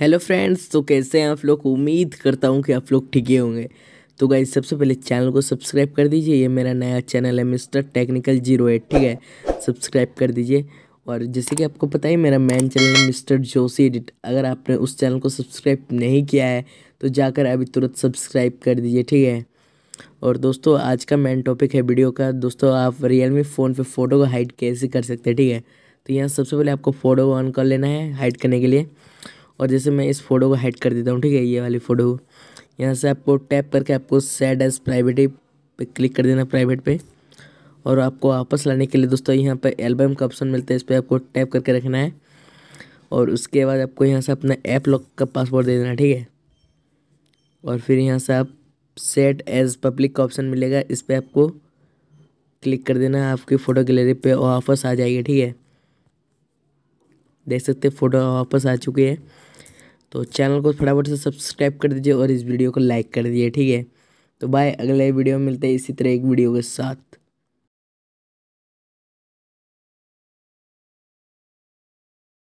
hello friends तो कैसे हैं आप लोग उम्मीद करता हूँ कि आप लोग ठीक ही होंगे तो गाइज सबसे पहले चैनल को सब्सक्राइब कर दीजिए ये मेरा नया चैनल है मिस्टर टेक्निकल जीरो एट ठीक है सब्सक्राइब कर दीजिए और जैसे कि आपको पता ही मेरा मेन चैनल है मिस्टर जोशी एडिट अगर आपने उस चैनल को सब्सक्राइब नहीं किया है तो जाकर अभी तुरंत सब्सक्राइब कर दीजिए ठीक है और दोस्तों आज का मेन टॉपिक है वीडियो का दोस्तों आप रियलमी फ़ोन पर फ़ोटो को हाइड कैसे कर सकते हैं ठीक है तो यहाँ सबसे पहले आपको फ़ोटो ऑन कर लेना है हाइड करने के लिए और जैसे मैं इस फोटो को हाइड कर देता हूँ ठीक है ये वाली फ़ोटो को यहाँ से आपको टैप करके आपको सेड एज प्राइवेट पे क्लिक कर देना प्राइवेट पे और आपको वापस लाने के लिए दोस्तों यहाँ पर एल्बम का ऑप्शन मिलता है इस पर आपको टैप करके रखना है और उसके बाद आपको यहाँ से अपना ऐप लॉक का पासवर्ड दे देना ठीक है और फिर यहाँ से आप सेट एज पब्लिक का ऑप्शन मिलेगा इस पर आपको क्लिक कर देना आपकी फ़ोटो गैलरी पे ऑफर्स आ जाएगी ठीक है देख सकते हैं फ़ोटो वापस आ चुके हैं तो चैनल को फटाफट से सब्सक्राइब कर दीजिए और इस वीडियो को लाइक कर दीजिए ठीक है तो बाय अगले वीडियो में मिलते हैं इसी तरह एक वीडियो के साथ